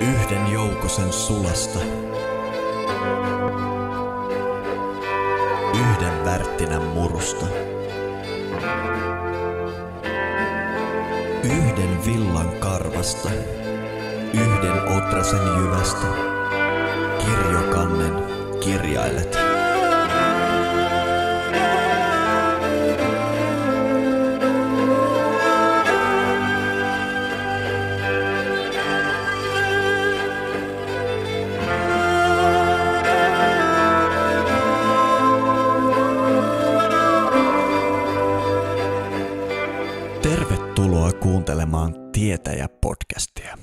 yhden joukosen sulasta. Yhden värttinän murusta. Yhden villan karvasta. Yhden otrasen jyvästä. Kirjokannen kirjailet. kuuntelemaan Tietäjä-podcastia.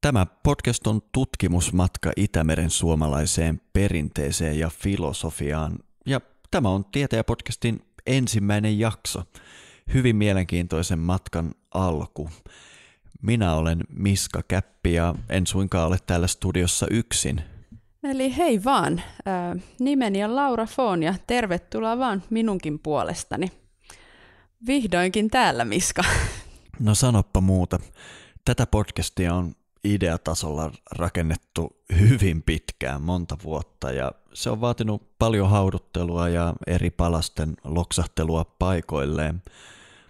Tämä podcast on tutkimusmatka Itämeren suomalaiseen perinteeseen ja filosofiaan, ja tämä on Tietäjä-podcastin ensimmäinen jakso. Hyvin mielenkiintoisen matkan alku. Minä olen Miska Käppi ja en suinkaan ole täällä studiossa yksin. Eli hei vaan, nimeni on Laura Foon ja tervetuloa vaan minunkin puolestani. Vihdoinkin täällä, Miska. No sanoppa muuta. Tätä podcastia on ideatasolla rakennettu hyvin pitkään, monta vuotta, ja se on vaatinut paljon hauduttelua ja eri palasten loksahtelua paikoilleen.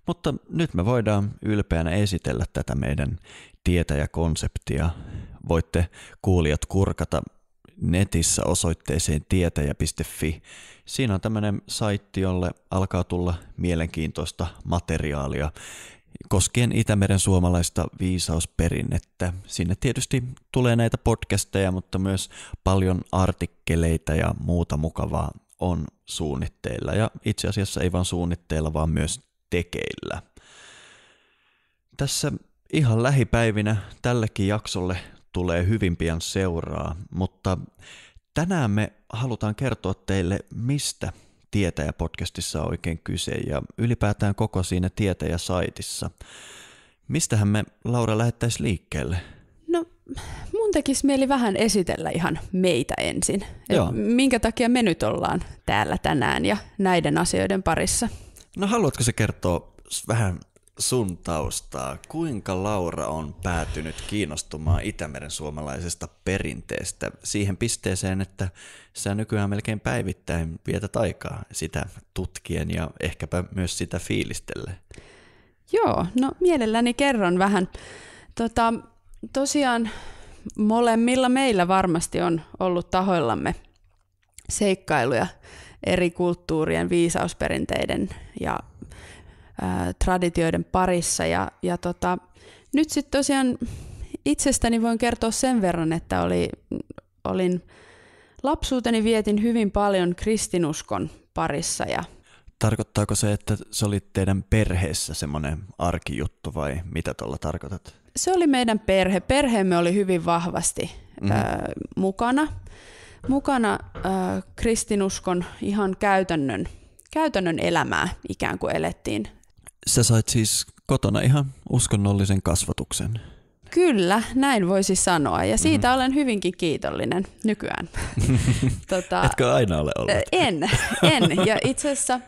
Mutta nyt me voidaan ylpeänä esitellä tätä meidän tietäjäkonseptia. Voitte kuulijat kurkata netissä osoitteeseen tietäjä.fi. Siinä on tämmöinen saitti, jolle alkaa tulla mielenkiintoista materiaalia koskien Itämeren suomalaista viisausperinnettä. Sinne tietysti tulee näitä podcasteja, mutta myös paljon artikkeleita ja muuta mukavaa on suunnitteilla. Ja itse asiassa ei vain suunnitteilla, vaan myös tekeillä. Tässä ihan lähipäivinä tällekin jaksolle tulee hyvin pian seuraa, mutta tänään me halutaan kertoa teille, mistä Tietäjä-podcastissa on oikein kyse ja ylipäätään koko siinä Tietäjä-saitissa. Mistähän me, Laura, lähettäisiin liikkeelle? No, mun tekisi mieli vähän esitellä ihan meitä ensin. Joo. Minkä takia me nyt ollaan täällä tänään ja näiden asioiden parissa? No haluatko se kertoa vähän sun taustaa. Kuinka Laura on päätynyt kiinnostumaan Itämeren suomalaisesta perinteestä siihen pisteeseen, että sä nykyään melkein päivittäin vietät aikaa sitä tutkien ja ehkäpä myös sitä fiilistelle? Joo, no mielelläni kerron vähän. Tota, tosiaan molemmilla meillä varmasti on ollut tahoillamme seikkailuja eri kulttuurien viisausperinteiden ja traditioiden parissa. Ja, ja tota, nyt sitten tosiaan itsestäni voin kertoa sen verran, että oli, olin lapsuuteni vietin hyvin paljon kristinuskon parissa. Ja Tarkoittaako se, että se oli teidän perheessä semmoinen arkijuttu vai mitä tuolla tarkoitat? Se oli meidän perhe. Perheemme oli hyvin vahvasti mm-hmm. mukana, mukana ö, kristinuskon ihan käytännön, käytännön elämää ikään kuin elettiin sä sait siis kotona ihan uskonnollisen kasvatuksen. Kyllä, näin voisi sanoa ja siitä mm-hmm. olen hyvinkin kiitollinen nykyään. tota, Etkö aina ole ollut? Eh, en, en. Ja itse asiassa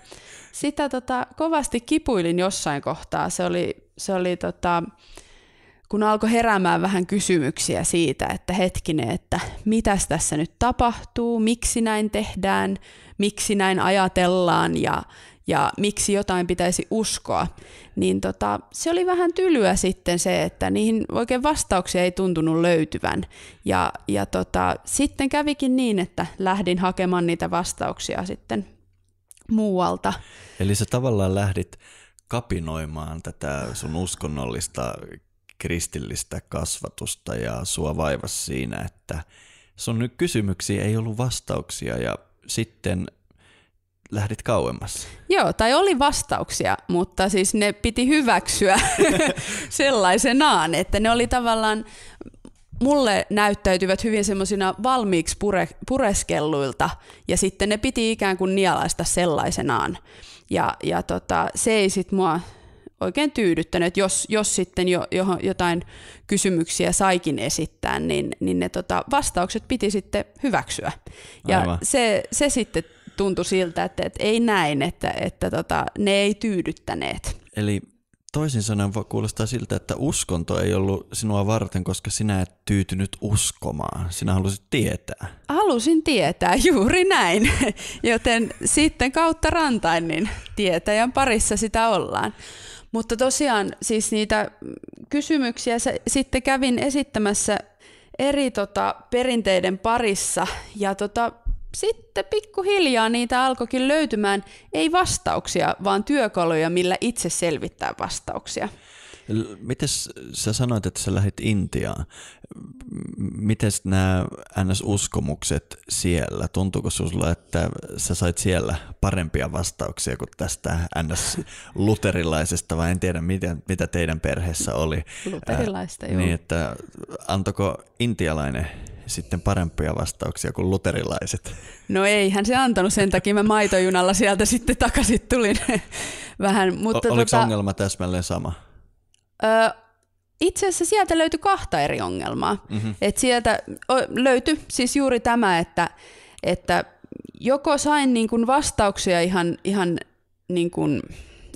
sitä tota, kovasti kipuilin jossain kohtaa. Se oli, se oli tota, kun alkoi heräämään vähän kysymyksiä siitä, että hetkinen, että mitäs tässä nyt tapahtuu, miksi näin tehdään, miksi näin ajatellaan ja ja miksi jotain pitäisi uskoa, niin tota, se oli vähän tylyä sitten se, että niihin oikein vastauksia ei tuntunut löytyvän. Ja, ja tota, sitten kävikin niin, että lähdin hakemaan niitä vastauksia sitten muualta. Eli sä tavallaan lähdit kapinoimaan tätä sun uskonnollista kristillistä kasvatusta ja sua vaivas siinä, että sun kysymyksiä ei ollut vastauksia ja sitten lähdit kauemmas. Joo, tai oli vastauksia, mutta siis ne piti hyväksyä sellaisenaan, että ne oli tavallaan mulle näyttäytyvät hyvin semmoisina valmiiksi pure, pureskelluilta ja sitten ne piti ikään kuin nialaista sellaisenaan. Ja, ja tota, se ei sitten mua oikein tyydyttänyt, että jos, jos sitten jo, jo, jotain kysymyksiä saikin esittää, niin, niin ne tota, vastaukset piti sitten hyväksyä. Ja Aivan. se, se sitten tuntui siltä, että, että ei näin, että, että tota, ne ei tyydyttäneet. Eli toisin sanoen kuulostaa siltä, että uskonto ei ollut sinua varten, koska sinä et tyytynyt uskomaan. Sinä halusit tietää. Halusin tietää, juuri näin. Joten sitten kautta rantain, niin tietäjän parissa sitä ollaan. Mutta tosiaan siis niitä kysymyksiä se, sitten kävin esittämässä eri tota, perinteiden parissa ja tota, sitten pikkuhiljaa niitä alkoikin löytymään, ei vastauksia, vaan työkaluja, millä itse selvittää vastauksia. Miten sä sanoit, että sä lähdit Intiaan? Miten nämä NS-uskomukset siellä? Tuntuuko sulla, että sä sait siellä parempia vastauksia kuin tästä NS-luterilaisesta, vai en tiedä, miten, mitä teidän perheessä oli? Luterilaista, joo. Niin, että antako intialainen sitten parempia vastauksia kuin luterilaiset. No ei, hän se antanut, sen takia mä maitojunalla sieltä sitten takaisin tulin vähän. Mutta o- oliko tota, ongelma täsmälleen sama? Ö, itse asiassa sieltä löytyi kahta eri ongelmaa. Mm-hmm. Et sieltä löytyi siis juuri tämä, että, että joko sain niin kuin vastauksia ihan, ihan niin kuin,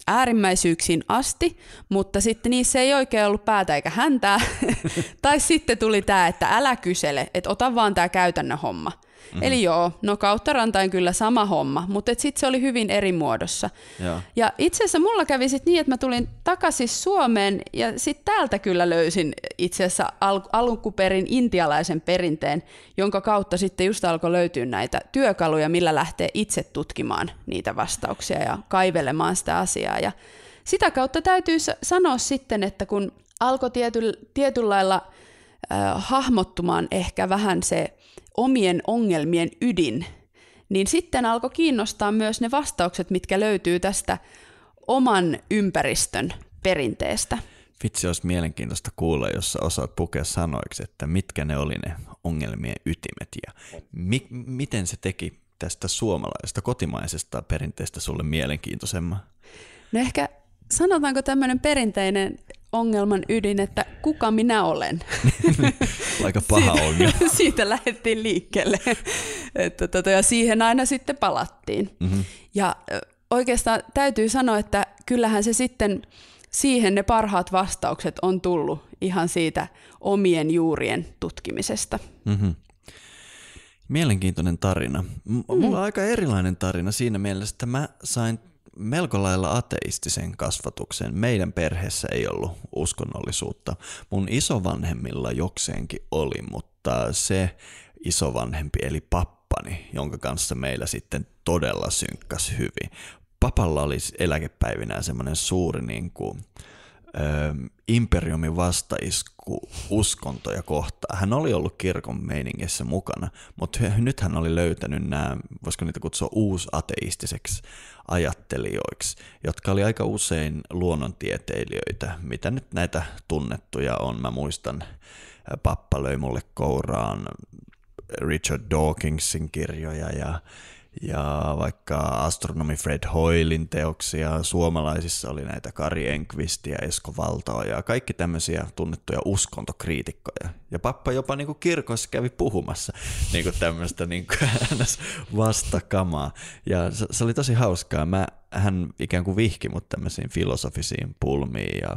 äärimmäisyyksiin asti, mutta sitten niissä ei oikein ollut päätä eikä häntää. tai sitten tuli tämä, että älä kysele, että ota vaan tämä käytännön homma. Mm-hmm. Eli joo, no kautta rantain kyllä sama homma, mutta sitten se oli hyvin eri muodossa. Joo. Ja itse asiassa mulla kävi sit niin, että mä tulin takaisin Suomeen ja sitten täältä kyllä löysin itse asiassa al- alunkuperin intialaisen perinteen, jonka kautta sitten just alkoi löytyä näitä työkaluja, millä lähtee itse tutkimaan niitä vastauksia ja kaivelemaan sitä asiaa. Ja sitä kautta täytyy sanoa sitten, että kun alkoi tietyllä, tietyllä lailla – hahmottumaan ehkä vähän se omien ongelmien ydin, niin sitten alkoi kiinnostaa myös ne vastaukset, mitkä löytyy tästä oman ympäristön perinteestä. Vitsi, olisi mielenkiintoista kuulla, jos sä osaat pukea sanoiksi, että mitkä ne oli ne ongelmien ytimet ja mi- miten se teki tästä suomalaisesta kotimaisesta perinteestä sulle mielenkiintoisemman? No ehkä sanotaanko tämmöinen perinteinen ongelman ydin, että kuka minä olen. Aika paha ongelma. Siitä lähdettiin liikkeelle. että tota, ja siihen aina sitten palattiin. Mm-hmm. Ja oikeastaan täytyy sanoa, että kyllähän se sitten, siihen ne parhaat vastaukset on tullut ihan siitä omien juurien tutkimisesta. Mm-hmm. Mielenkiintoinen tarina. M- mm. mulla mm. on aika erilainen tarina siinä mielessä, että mä sain melko lailla ateistisen kasvatuksen. Meidän perheessä ei ollut uskonnollisuutta. Mun isovanhemmilla jokseenkin oli, mutta se isovanhempi eli pappani, jonka kanssa meillä sitten todella synkkas hyvin. Papalla oli eläkepäivinä semmoinen suuri niin kuin, ö, imperiumin vastaisku uskontoja kohtaan. Hän oli ollut kirkon meiningissä mukana, mutta nyt hän oli löytänyt nämä, voisiko niitä kutsua uusateistiseksi ajattelijoiksi, jotka oli aika usein luonnontieteilijöitä, mitä nyt näitä tunnettuja on. Mä muistan, pappa löi mulle kouraan Richard Dawkinsin kirjoja ja ja vaikka astronomi Fred Hoylin teoksia, suomalaisissa oli näitä Kari Enqvistiä, Esko Valtoa ja kaikki tämmöisiä tunnettuja uskontokriitikkoja. Ja pappa jopa niin kuin kirkossa kävi puhumassa niin tämmöistä niin vastakamaa. Ja se, se oli tosi hauskaa. Mä hän ikään kuin vihki mut tämmöisiin filosofisiin pulmiin ja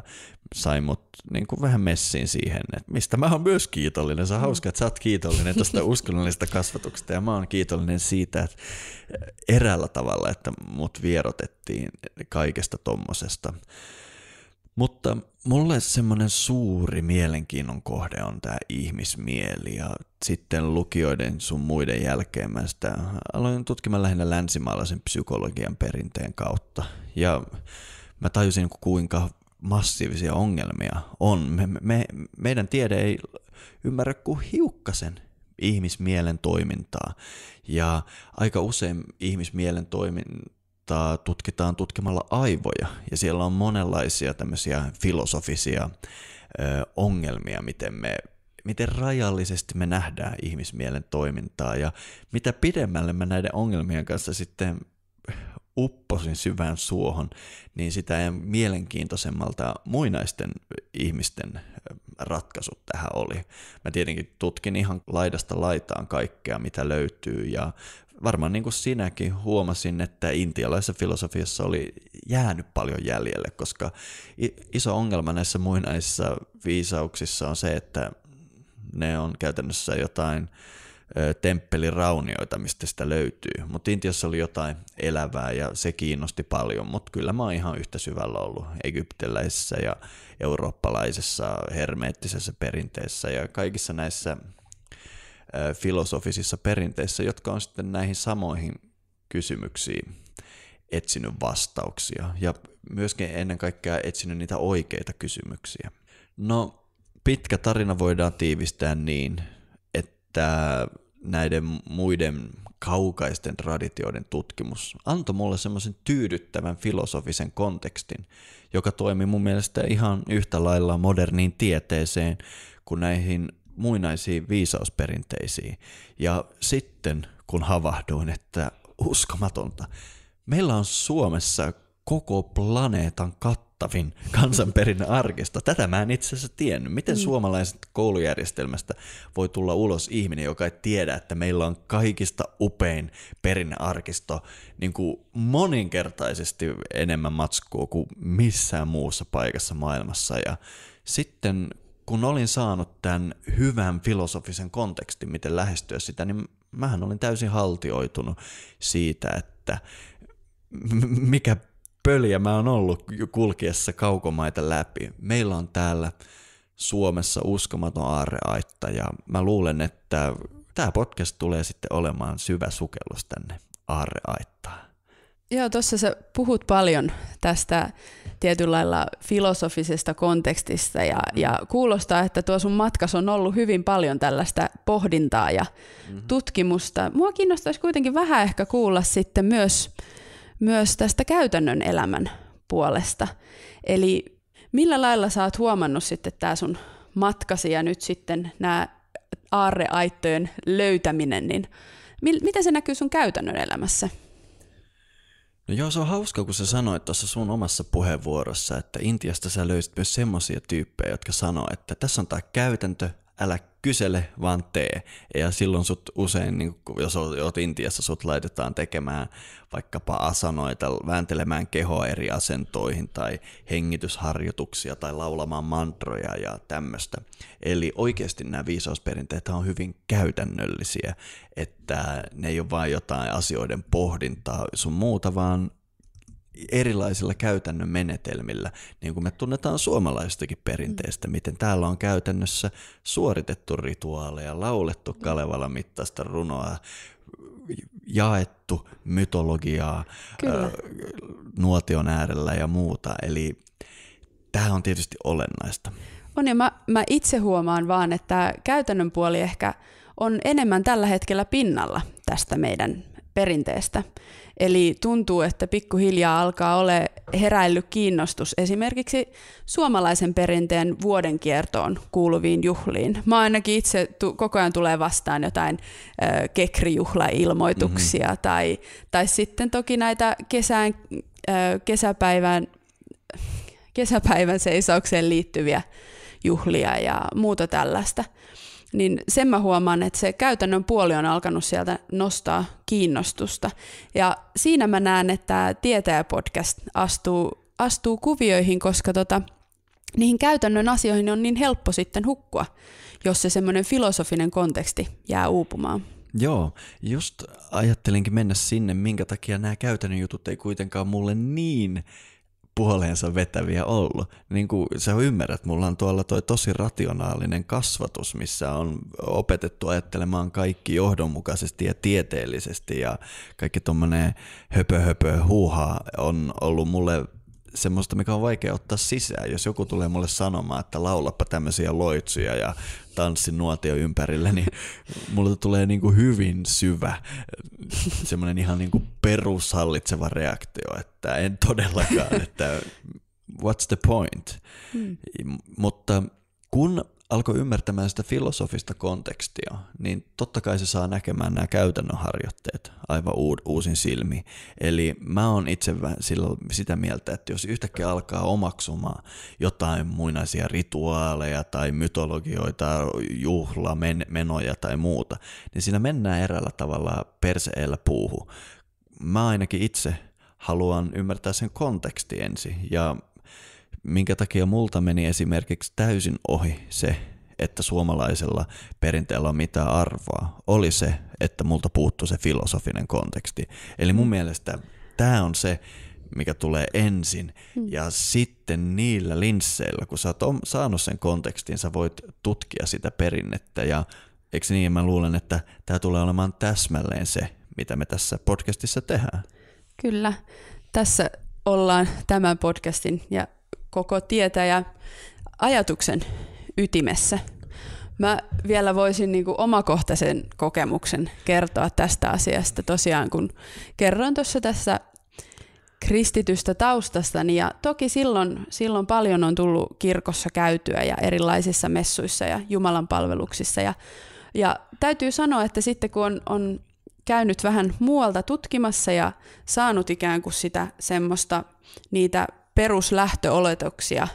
sai mut niin kuin vähän messiin siihen, että mistä mä oon myös kiitollinen. Se on mm. hauska, että sä oot kiitollinen tästä uskonnollisesta kasvatuksesta ja mä oon kiitollinen siitä, että eräällä tavalla, että mut vierotettiin kaikesta tommosesta. Mutta mulle semmoinen suuri mielenkiinnon kohde on tämä ihmismieli ja sitten lukijoiden sun muiden jälkeen mä sitä aloin tutkimaan lähinnä länsimaalaisen psykologian perinteen kautta. Ja mä tajusin kuinka massiivisia ongelmia on. Me, me, meidän tiede ei ymmärrä kuin hiukkasen ihmismielen toimintaa. Ja aika usein ihmismielen toimintaa tota, tutkitaan tutkimalla aivoja, ja siellä on monenlaisia tämmöisiä filosofisia ö, ongelmia, miten me miten rajallisesti me nähdään ihmismielen toimintaa ja mitä pidemmälle mä näiden ongelmien kanssa sitten upposin syvään suohon, niin sitä mielenkiintoisemmalta muinaisten ihmisten ratkaisut tähän oli. Mä tietenkin tutkin ihan laidasta laitaan kaikkea, mitä löytyy ja varmaan niin kuin sinäkin huomasin, että intialaisessa filosofiassa oli jäänyt paljon jäljelle, koska iso ongelma näissä muinaisissa viisauksissa on se, että ne on käytännössä jotain temppelin mistä sitä löytyy. Mutta Intiassa oli jotain elävää ja se kiinnosti paljon, mutta kyllä mä oon ihan yhtä syvällä ollut egyptiläisessä ja eurooppalaisessa hermeettisessä perinteessä ja kaikissa näissä filosofisissa perinteissä, jotka on sitten näihin samoihin kysymyksiin etsinyt vastauksia ja myöskin ennen kaikkea etsinyt niitä oikeita kysymyksiä. No, pitkä tarina voidaan tiivistää niin, että näiden muiden kaukaisten traditioiden tutkimus antoi mulle semmoisen tyydyttävän filosofisen kontekstin, joka toimi mun mielestä ihan yhtä lailla moderniin tieteeseen kuin näihin muinaisiin viisausperinteisiin. Ja sitten kun havahduin, että uskomatonta, meillä on Suomessa koko planeetan kattavin kansanperinnearkisto. Tätä mä en itse asiassa tiennyt. Miten mm. suomalaiset koulujärjestelmästä voi tulla ulos ihminen, joka ei tiedä, että meillä on kaikista upein perinnearkisto niin kuin moninkertaisesti enemmän matskua kuin missään muussa paikassa maailmassa. Ja sitten kun olin saanut tämän hyvän filosofisen kontekstin, miten lähestyä sitä, niin mähän olin täysin haltioitunut siitä, että mikä pöliä mä oon ollut kulkiessa kaukomaita läpi. Meillä on täällä Suomessa uskomaton aarreaitta ja mä luulen, että tämä podcast tulee sitten olemaan syvä sukellus tänne aarreaittaan. Joo, tuossa sä puhut paljon tästä tietyllä lailla filosofisesta kontekstista ja, mm. ja kuulostaa, että tuo sun matkas on ollut hyvin paljon tällaista pohdintaa ja mm-hmm. tutkimusta. Mua kiinnostaisi kuitenkin vähän ehkä kuulla sitten myös, myös tästä käytännön elämän puolesta. Eli millä lailla sä oot huomannut sitten tämä sun matkasi ja nyt sitten nämä aarreaittojen löytäminen, niin mil, miten se näkyy sun käytännön elämässä? No joo, se on hauska, kun sä sanoit tuossa sun omassa puheenvuorossa, että Intiasta sä löysit myös semmoisia tyyppejä, jotka sanoo, että tässä on tämä käytäntö, älä kysele, vaan tee. Ja silloin sut usein, niin kun, jos olet Intiassa, sut laitetaan tekemään vaikkapa asanoita, vääntelemään kehoa eri asentoihin tai hengitysharjoituksia tai laulamaan mantroja ja tämmöistä. Eli oikeasti nämä viisausperinteet on hyvin käytännöllisiä, että ne ei ole vain jotain asioiden pohdintaa sun muuta, vaan erilaisilla käytännön menetelmillä, niin kuin me tunnetaan suomalaisestakin perinteestä, mm. miten täällä on käytännössä suoritettu rituaaleja, laulettu mm. kalevalla mittaista runoa, jaettu mytologiaa Kyllä. Ä, nuotion äärellä ja muuta. Eli tämä on tietysti olennaista. On ja mä, mä itse huomaan vaan, että käytännön puoli ehkä on enemmän tällä hetkellä pinnalla tästä meidän perinteestä. Eli tuntuu, että pikkuhiljaa alkaa ole heräillyt kiinnostus esimerkiksi suomalaisen perinteen vuoden kiertoon kuuluviin juhliin. Mä ainakin itse tu- koko ajan tulee vastaan jotain ö, kekrijuhlailmoituksia mm-hmm. tai, tai sitten toki näitä kesään, ö, kesäpäivän, kesäpäivän seisaukseen liittyviä juhlia ja muuta tällaista niin sen mä huomaan, että se käytännön puoli on alkanut sieltä nostaa kiinnostusta. Ja siinä mä näen, että tämä Tietäjäpodcast astuu, astuu kuvioihin, koska tota, niihin käytännön asioihin on niin helppo sitten hukkua, jos se semmoinen filosofinen konteksti jää uupumaan. Joo, just ajattelinkin mennä sinne, minkä takia nämä käytännön jutut ei kuitenkaan mulle niin puoleensa vetäviä ollut. Niin kuin sä ymmärrät, mulla on tuolla toi tosi rationaalinen kasvatus, missä on opetettu ajattelemaan kaikki johdonmukaisesti ja tieteellisesti ja kaikki tuommoinen höpö höpö huuha on ollut mulle semmoista, mikä on vaikea ottaa sisään. Jos joku tulee mulle sanomaan, että laulappa tämmöisiä loitsuja ja tanssi nuotio ympärillä, niin mulle tulee niinku hyvin syvä, semmoinen ihan kuin niinku perushallitseva reaktio, että en todellakaan, että what's the point? Mm. Mutta kun alkoi ymmärtämään sitä filosofista kontekstia, niin totta kai se saa näkemään nämä käytännön harjoitteet aivan uusin silmi. Eli mä oon itse sitä mieltä, että jos yhtäkkiä alkaa omaksumaan jotain muinaisia rituaaleja tai mytologioita, menoja tai muuta, niin siinä mennään eräällä tavalla perseellä puuhu. Mä ainakin itse haluan ymmärtää sen konteksti ensin ja minkä takia multa meni esimerkiksi täysin ohi se, että suomalaisella perinteellä on mitään arvoa, oli se, että multa puuttuu se filosofinen konteksti. Eli mun mm. mielestä tämä on se, mikä tulee ensin. Mm. Ja sitten niillä linsseillä, kun sä oot saanut sen kontekstin, sä voit tutkia sitä perinnettä. Ja eikö niin, mä luulen, että tämä tulee olemaan täsmälleen se, mitä me tässä podcastissa tehdään. Kyllä. Tässä ollaan tämän podcastin ja koko tietäjä ajatuksen ytimessä. Mä vielä voisin niin kuin omakohtaisen kokemuksen kertoa tästä asiasta tosiaan, kun kerroin tuossa tässä kristitystä taustastani ja toki silloin, silloin paljon on tullut kirkossa käytyä ja erilaisissa messuissa ja Jumalan palveluksissa ja, ja täytyy sanoa, että sitten kun on, on käynyt vähän muualta tutkimassa ja saanut ikään kuin sitä semmoista niitä peruslähtöoletuksia,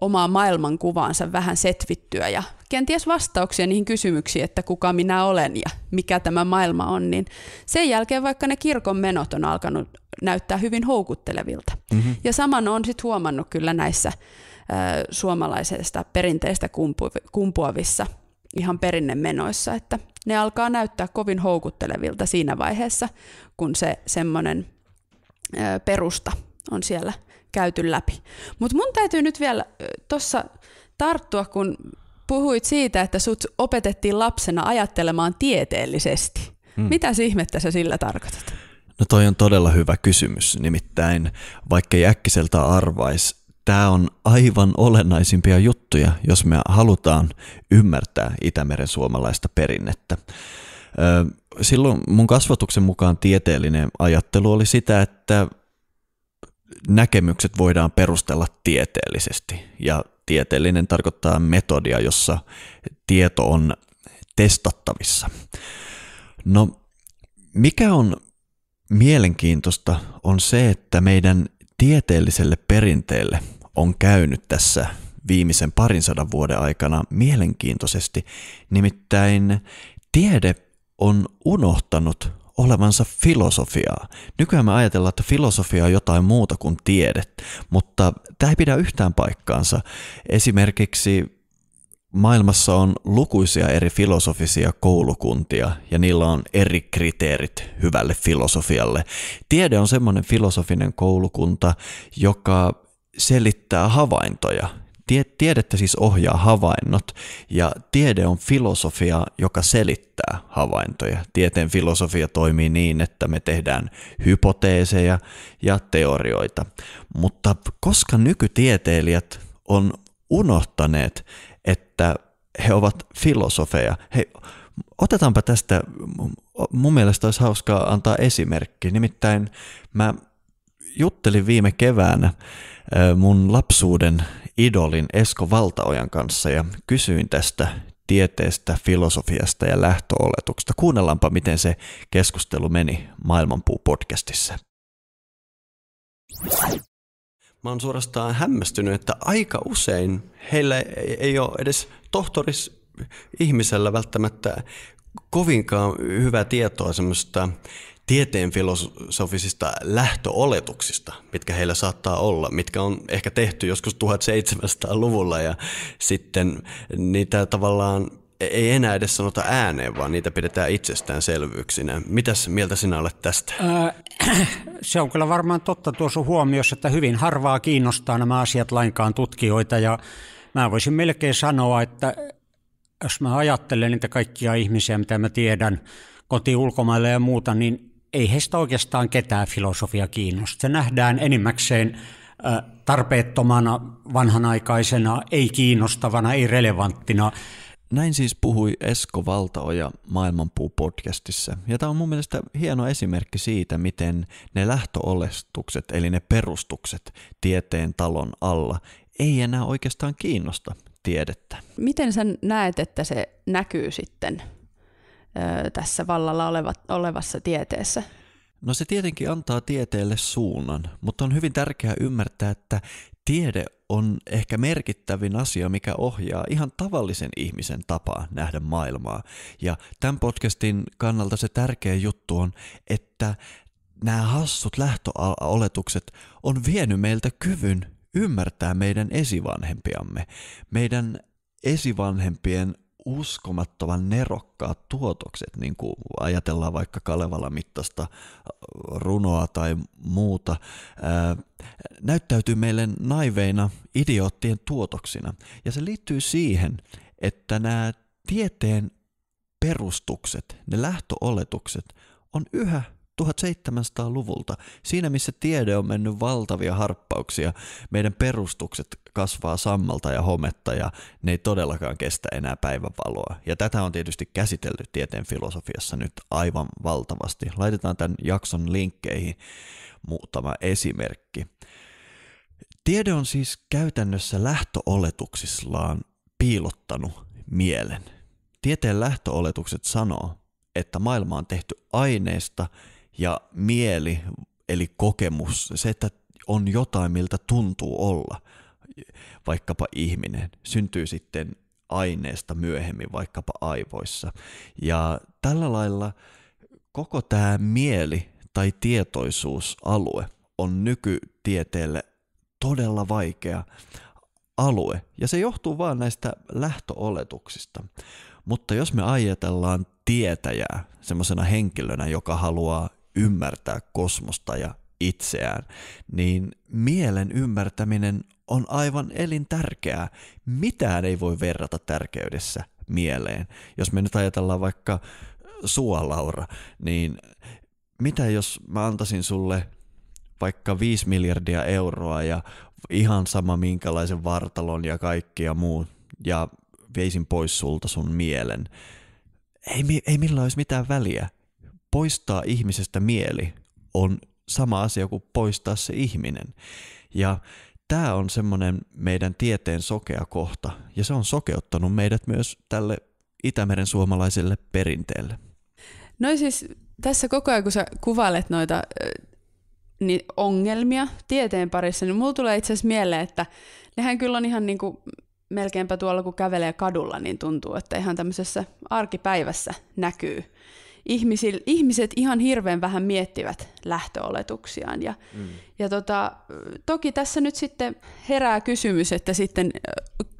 omaa maailmankuvaansa vähän setvittyä ja kenties vastauksia niihin kysymyksiin, että kuka minä olen ja mikä tämä maailma on, niin sen jälkeen vaikka ne kirkon menot on alkanut näyttää hyvin houkuttelevilta. Mm-hmm. Ja saman on sitten huomannut kyllä näissä äh, suomalaisesta perinteistä kumpu, kumpuavissa ihan perinnemenoissa, että ne alkaa näyttää kovin houkuttelevilta siinä vaiheessa, kun se semmoinen perusta on siellä – käyty läpi. Mutta mun täytyy nyt vielä tuossa tarttua, kun puhuit siitä, että sut opetettiin lapsena ajattelemaan tieteellisesti. Hmm. Mitä ihmettä sä sillä tarkoitat? No toi on todella hyvä kysymys, nimittäin vaikkei äkkiseltä arvaisi, tämä on aivan olennaisimpia juttuja, jos me halutaan ymmärtää Itämeren suomalaista perinnettä. Silloin mun kasvatuksen mukaan tieteellinen ajattelu oli sitä, että näkemykset voidaan perustella tieteellisesti. Ja tieteellinen tarkoittaa metodia, jossa tieto on testattavissa. No, mikä on mielenkiintoista on se, että meidän tieteelliselle perinteelle on käynyt tässä viimeisen parin sadan vuoden aikana mielenkiintoisesti. Nimittäin tiede on unohtanut olevansa filosofiaa. Nykyään me ajatellaan, että filosofia on jotain muuta kuin tiedet, mutta tämä ei pidä yhtään paikkaansa. Esimerkiksi maailmassa on lukuisia eri filosofisia koulukuntia ja niillä on eri kriteerit hyvälle filosofialle. Tiede on semmoinen filosofinen koulukunta, joka selittää havaintoja, Tie, tiedettä siis ohjaa havainnot ja tiede on filosofia, joka selittää havaintoja. Tieteen filosofia toimii niin, että me tehdään hypoteeseja ja teorioita. Mutta koska nykytieteilijät on unohtaneet, että he ovat filosofeja, he, otetaanpa tästä, mun mielestä olisi hauskaa antaa esimerkki. Nimittäin mä juttelin viime keväänä mun lapsuuden idolin Esko Valtaojan kanssa ja kysyin tästä tieteestä, filosofiasta ja lähtöoletuksesta. Kuunnellaanpa, miten se keskustelu meni Maailmanpuu-podcastissa. Mä oon suorastaan hämmästynyt, että aika usein heillä ei ole edes tohtoris ihmisellä välttämättä kovinkaan hyvää tietoa semmoista tieteen filosofisista lähtöoletuksista, mitkä heillä saattaa olla, mitkä on ehkä tehty joskus 1700-luvulla ja sitten niitä tavallaan e-, ei enää edes sanota ääneen, vaan niitä pidetään itsestäänselvyyksinä. Mitäs mieltä sinä olet tästä? Öö, se on kyllä varmaan totta tuossa huomiossa, että hyvin harvaa kiinnostaa nämä asiat lainkaan tutkijoita ja mä voisin melkein sanoa, että jos mä ajattelen niitä kaikkia ihmisiä, mitä mä tiedän, koti ulkomaille ja muuta, niin ei heistä oikeastaan ketään filosofia kiinnosta. Se nähdään enimmäkseen tarpeettomana, vanhanaikaisena, ei kiinnostavana, ei relevanttina. Näin siis puhui Esko Valtaoja Maailmanpuu-podcastissa. Ja tämä on mun mielestä hieno esimerkki siitä, miten ne lähtöolestukset, eli ne perustukset tieteen talon alla, ei enää oikeastaan kiinnosta tiedettä. Miten sä näet, että se näkyy sitten tässä vallalla olevat, olevassa tieteessä? No se tietenkin antaa tieteelle suunnan, mutta on hyvin tärkeää ymmärtää, että tiede on ehkä merkittävin asia, mikä ohjaa ihan tavallisen ihmisen tapaa nähdä maailmaa. Ja tämän podcastin kannalta se tärkeä juttu on, että nämä hassut lähtöoletukset on vienyt meiltä kyvyn ymmärtää meidän esivanhempiamme, meidän esivanhempien uskomattoman nerokkaat tuotokset, niin kuin ajatellaan vaikka Kalevala mittaista runoa tai muuta, ää, näyttäytyy meille naiveina idioottien tuotoksina. Ja se liittyy siihen, että nämä tieteen perustukset, ne lähtöoletukset on yhä 1700-luvulta. Siinä missä tiede on mennyt valtavia harppauksia, meidän perustukset kasvaa sammalta ja hometta ja ne ei todellakaan kestä enää päivänvaloa. Ja tätä on tietysti käsitelty tieteen filosofiassa nyt aivan valtavasti. Laitetaan tämän jakson linkkeihin muutama esimerkki. Tiede on siis käytännössä lähtöoletuksissaan piilottanut mielen. Tieteen lähtöoletukset sanoo, että maailma on tehty aineista ja mieli, eli kokemus, se, että on jotain, miltä tuntuu olla, vaikkapa ihminen, syntyy sitten aineesta myöhemmin vaikkapa aivoissa. Ja tällä lailla koko tämä mieli tai tietoisuusalue on nykytieteelle todella vaikea alue. Ja se johtuu vaan näistä lähtöoletuksista. Mutta jos me ajatellaan tietäjää semmoisena henkilönä, joka haluaa ymmärtää kosmosta ja itseään, niin mielen ymmärtäminen on aivan elintärkeää. Mitään ei voi verrata tärkeydessä mieleen. Jos me nyt ajatellaan vaikka sua, Laura, niin mitä jos mä antaisin sulle vaikka 5 miljardia euroa ja ihan sama minkälaisen vartalon ja kaikki ja muu ja veisin pois sulta sun mielen. Ei, ei millä olisi mitään väliä poistaa ihmisestä mieli on sama asia kuin poistaa se ihminen. Ja tämä on semmoinen meidän tieteen sokea kohta, ja se on sokeuttanut meidät myös tälle Itämeren suomalaiselle perinteelle. No siis tässä koko ajan, kun sä kuvailet noita niin ongelmia tieteen parissa, niin mulla tulee itse asiassa mieleen, että nehän kyllä on ihan niin kuin melkeinpä tuolla, kun kävelee kadulla, niin tuntuu, että ihan tämmöisessä arkipäivässä näkyy ihmisil, ihmiset ihan hirveän vähän miettivät lähtöoletuksiaan. Ja, mm. ja tota, toki tässä nyt sitten herää kysymys, että sitten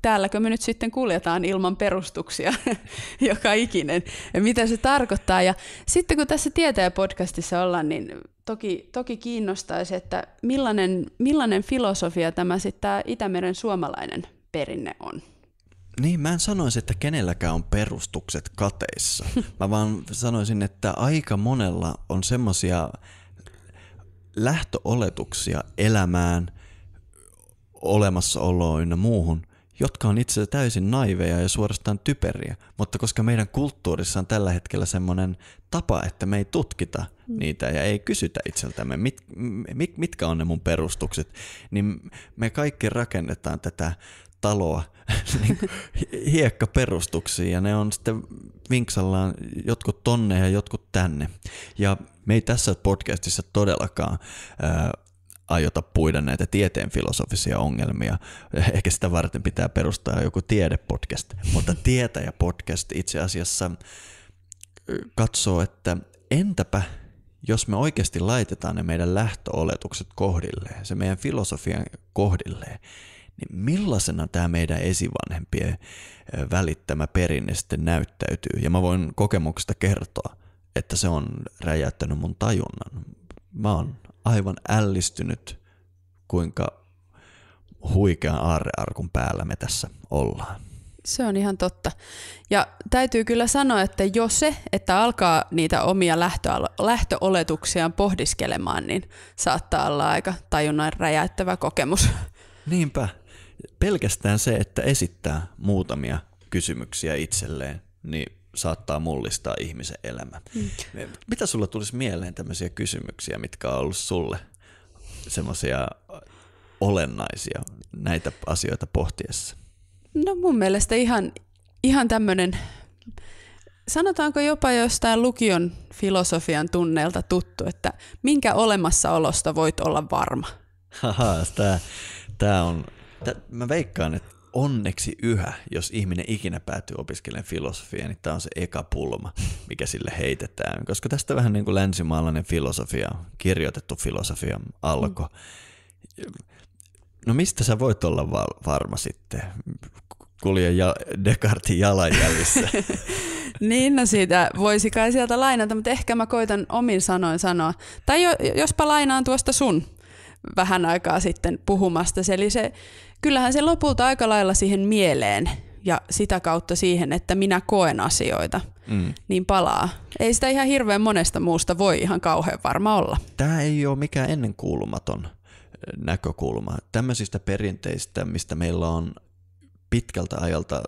täälläkö me nyt sitten kuljetaan ilman perustuksia joka ikinen, ja mitä se tarkoittaa. Ja sitten kun tässä tietää podcastissa ollaan, niin toki, toki kiinnostaisi, että millainen, millainen filosofia tämä sitten tämä Itämeren suomalainen perinne on. Niin, mä en sanoisi, että kenelläkään on perustukset kateissa. Mä vaan sanoisin, että aika monella on semmoisia lähtöoletuksia elämään, olemassaoloon ynnä muuhun, jotka on itse täysin naiveja ja suorastaan typeriä, mutta koska meidän kulttuurissa on tällä hetkellä semmoinen tapa, että me ei tutkita niitä ja ei kysytä itseltämme, mit, mit, mitkä on ne mun perustukset, niin me kaikki rakennetaan tätä taloa niin hiekkaperustuksiin ja ne on sitten vinksallaan jotkut tonne ja jotkut tänne. Ja me ei tässä podcastissa todellakaan ää, aiota puida näitä tieteen filosofisia ongelmia. Ehkä sitä varten pitää perustaa joku tiedepodcast, mutta tietäjä podcast itse asiassa katsoo, että entäpä jos me oikeasti laitetaan ne meidän lähtöoletukset kohdilleen, se meidän filosofian kohdilleen, niin millaisena tämä meidän esivanhempien välittämä perinne sitten näyttäytyy. Ja mä voin kokemuksesta kertoa, että se on räjäyttänyt mun tajunnan. Mä oon aivan ällistynyt, kuinka huikean aarrearkun päällä me tässä ollaan. Se on ihan totta. Ja täytyy kyllä sanoa, että jo se, että alkaa niitä omia lähtöoletuksiaan pohdiskelemaan, niin saattaa olla aika tajunnan räjäyttävä kokemus. Niinpä pelkästään se, että esittää muutamia kysymyksiä itselleen, niin saattaa mullistaa ihmisen elämä. Mm. Mitä sulla tulisi mieleen tämmöisiä kysymyksiä, mitkä on ollut sulle semmoisia olennaisia näitä asioita pohtiessa? No mun mielestä ihan, ihan tämmöinen, sanotaanko jopa jostain lukion filosofian tunneelta tuttu, että minkä olemassaolosta voit olla varma? Haha, tämä, tämä on Mä veikkaan, että onneksi yhä, jos ihminen ikinä päätyy opiskelemaan filosofiaa, niin tämä on se eka pulma, mikä sille heitetään. Koska tästä vähän niin kuin länsimaalainen filosofia, kirjoitettu filosofia alkoi. No mistä sä voit olla varma sitten? Kulje ja Descartin jalanjäljissä. niin, no siitä voisi kai sieltä lainata, mutta ehkä mä koitan omin sanoin sanoa. Tai jo, jospa lainaan tuosta sun vähän aikaa sitten puhumasta. Eli se, kyllähän se lopulta aika lailla siihen mieleen ja sitä kautta siihen, että minä koen asioita, mm. niin palaa. Ei sitä ihan hirveän monesta muusta voi ihan kauhean varma olla. Tämä ei ole mikään ennenkuulumaton näkökulma. Tämmöisistä perinteistä, mistä meillä on pitkältä ajalta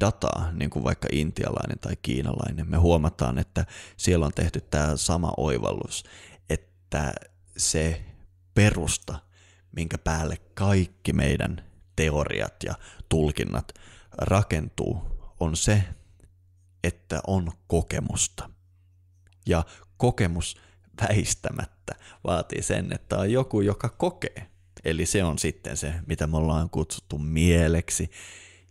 dataa, niin kuin vaikka intialainen tai kiinalainen, me huomataan, että siellä on tehty tämä sama oivallus, että se perusta, minkä päälle kaikki meidän teoriat ja tulkinnat rakentuu, on se, että on kokemusta. Ja kokemus väistämättä vaatii sen, että on joku, joka kokee. Eli se on sitten se, mitä me ollaan kutsuttu mieleksi.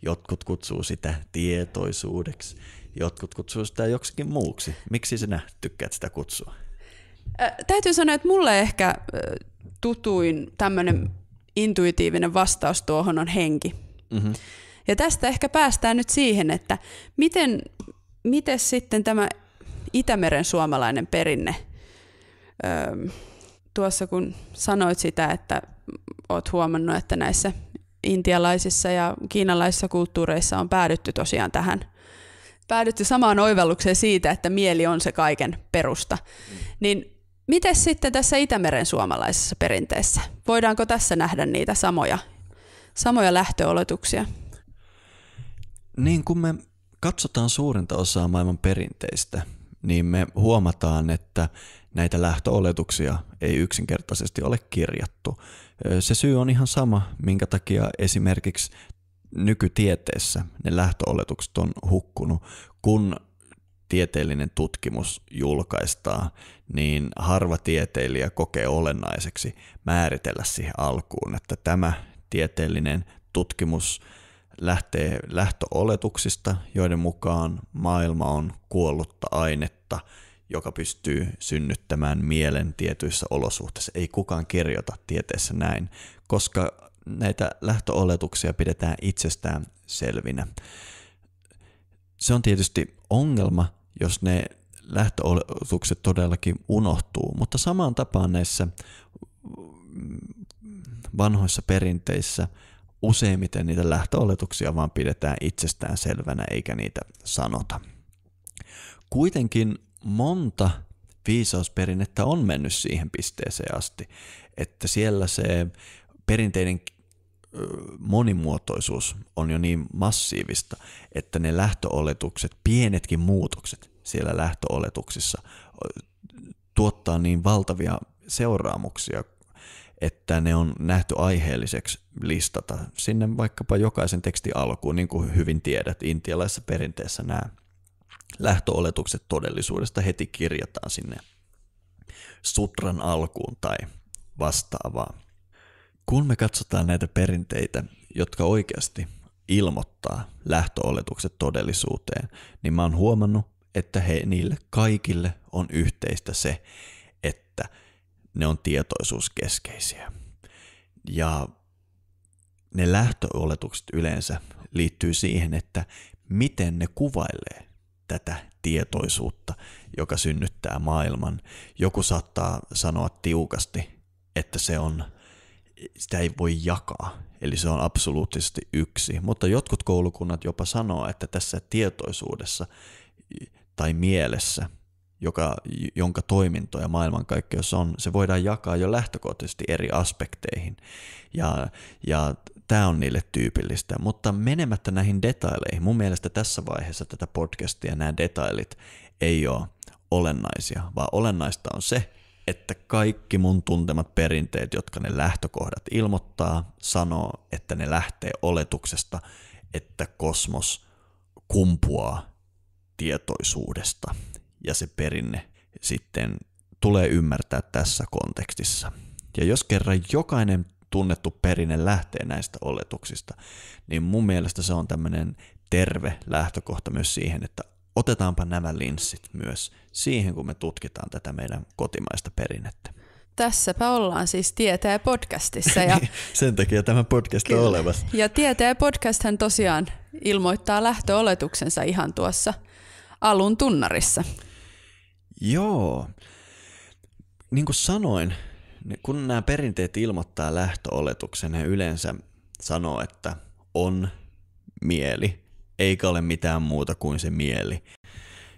Jotkut kutsuu sitä tietoisuudeksi, jotkut kutsuu sitä joksikin muuksi. Miksi sinä tykkäät sitä kutsua? Äh, täytyy sanoa, että mulle ehkä äh, tutuin tämmöinen intuitiivinen vastaus tuohon on henki. Mm-hmm. Ja tästä ehkä päästään nyt siihen, että miten miten sitten tämä Itämeren suomalainen perinne, öö, tuossa kun sanoit sitä, että oot huomannut, että näissä intialaisissa ja kiinalaisissa kulttuureissa on päädytty tosiaan tähän, päädytty samaan oivallukseen siitä, että mieli on se kaiken perusta, mm. niin Miten sitten tässä Itämeren suomalaisessa perinteessä? Voidaanko tässä nähdä niitä samoja, samoja lähtöoletuksia? Niin kun me katsotaan suurinta osaa maailman perinteistä, niin me huomataan, että näitä lähtöoletuksia ei yksinkertaisesti ole kirjattu. Se syy on ihan sama, minkä takia esimerkiksi nykytieteessä ne lähtöoletukset on hukkunut, kun tieteellinen tutkimus julkaistaan, niin harva tieteilijä kokee olennaiseksi määritellä siihen alkuun, että tämä tieteellinen tutkimus lähtee lähtöoletuksista, joiden mukaan maailma on kuollutta ainetta, joka pystyy synnyttämään mielen tietyissä olosuhteissa. Ei kukaan kirjoita tieteessä näin, koska näitä lähtöoletuksia pidetään itsestään selvinä. Se on tietysti ongelma, jos ne lähtöoletukset todellakin unohtuu. Mutta samaan tapaan näissä mm, vanhoissa perinteissä useimmiten niitä lähtöoletuksia vaan pidetään itsestään selvänä eikä niitä sanota. Kuitenkin monta viisausperinnettä on mennyt siihen pisteeseen asti, että siellä se perinteinen monimuotoisuus on jo niin massiivista, että ne lähtöoletukset, pienetkin muutokset siellä lähtöoletuksissa tuottaa niin valtavia seuraamuksia, että ne on nähty aiheelliseksi listata sinne vaikkapa jokaisen tekstin alkuun, niin kuin hyvin tiedät, intialaisessa perinteessä nämä lähtöoletukset todellisuudesta heti kirjataan sinne sutran alkuun tai vastaavaa. Kun me katsotaan näitä perinteitä, jotka oikeasti ilmoittaa lähtöoletukset todellisuuteen, niin mä oon huomannut, että he, niille kaikille on yhteistä se, että ne on tietoisuuskeskeisiä. Ja ne lähtöoletukset yleensä liittyy siihen, että miten ne kuvailee tätä tietoisuutta, joka synnyttää maailman. Joku saattaa sanoa tiukasti, että se on sitä ei voi jakaa, eli se on absoluuttisesti yksi. Mutta jotkut koulukunnat jopa sanoo, että tässä tietoisuudessa tai mielessä, joka, jonka toimintoja maailmankaikkeus on, se voidaan jakaa jo lähtökohtaisesti eri aspekteihin. Ja, ja tämä on niille tyypillistä. Mutta menemättä näihin detaileihin, mun mielestä tässä vaiheessa tätä podcastia nämä detailit ei ole olennaisia, vaan olennaista on se, että kaikki mun tuntemat perinteet, jotka ne lähtökohdat ilmoittaa, sanoo, että ne lähtee oletuksesta, että kosmos kumpuaa tietoisuudesta. Ja se perinne sitten tulee ymmärtää tässä kontekstissa. Ja jos kerran jokainen tunnettu perinne lähtee näistä oletuksista, niin mun mielestä se on tämmöinen terve lähtökohta myös siihen, että otetaanpa nämä linssit myös siihen, kun me tutkitaan tätä meidän kotimaista perinnettä. Tässäpä ollaan siis Tietää podcastissa. Ja... Sen takia tämä podcast on olemassa. Ja Tietää podcasthan tosiaan ilmoittaa lähtöoletuksensa ihan tuossa alun tunnarissa. Joo. Niin kuin sanoin, niin kun nämä perinteet ilmoittaa lähtöoletuksen, he yleensä sanoo, että on mieli – eikä ole mitään muuta kuin se mieli.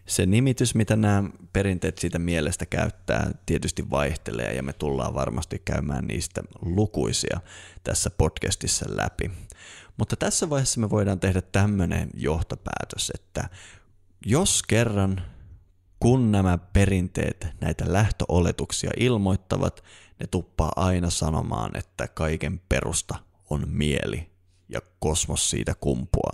Se nimitys, mitä nämä perinteet siitä mielestä käyttää, tietysti vaihtelee ja me tullaan varmasti käymään niistä lukuisia tässä podcastissa läpi. Mutta tässä vaiheessa me voidaan tehdä tämmöinen johtopäätös, että jos kerran kun nämä perinteet näitä lähtöoletuksia ilmoittavat, ne tuppaa aina sanomaan, että kaiken perusta on mieli ja kosmos siitä kumpua